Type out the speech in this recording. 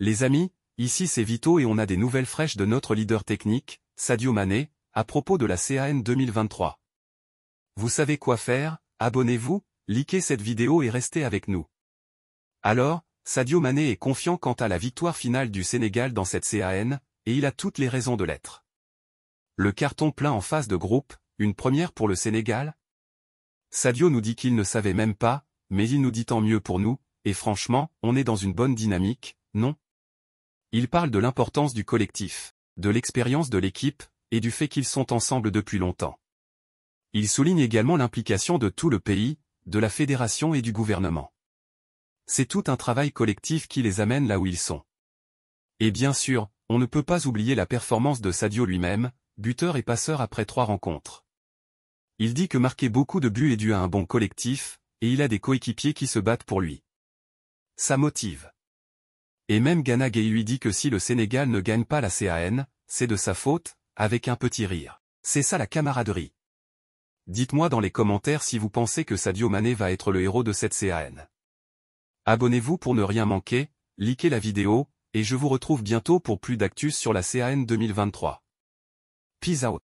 Les amis, ici c'est Vito et on a des nouvelles fraîches de notre leader technique, Sadio Mané, à propos de la CAN 2023. Vous savez quoi faire, abonnez-vous, likez cette vidéo et restez avec nous. Alors, Sadio Mané est confiant quant à la victoire finale du Sénégal dans cette CAN, et il a toutes les raisons de l'être. Le carton plein en face de groupe, une première pour le Sénégal Sadio nous dit qu'il ne savait même pas, mais il nous dit tant mieux pour nous, et franchement, on est dans une bonne dynamique, non il parle de l'importance du collectif, de l'expérience de l'équipe, et du fait qu'ils sont ensemble depuis longtemps. Il souligne également l'implication de tout le pays, de la fédération et du gouvernement. C'est tout un travail collectif qui les amène là où ils sont. Et bien sûr, on ne peut pas oublier la performance de Sadio lui-même, buteur et passeur après trois rencontres. Il dit que marquer beaucoup de buts est dû à un bon collectif, et il a des coéquipiers qui se battent pour lui. Ça motive. Et même Gana lui dit que si le Sénégal ne gagne pas la CAN, c'est de sa faute, avec un petit rire. C'est ça la camaraderie. Dites-moi dans les commentaires si vous pensez que Sadio Mané va être le héros de cette CAN. Abonnez-vous pour ne rien manquer, likez la vidéo, et je vous retrouve bientôt pour plus d'actus sur la CAN 2023. Peace out.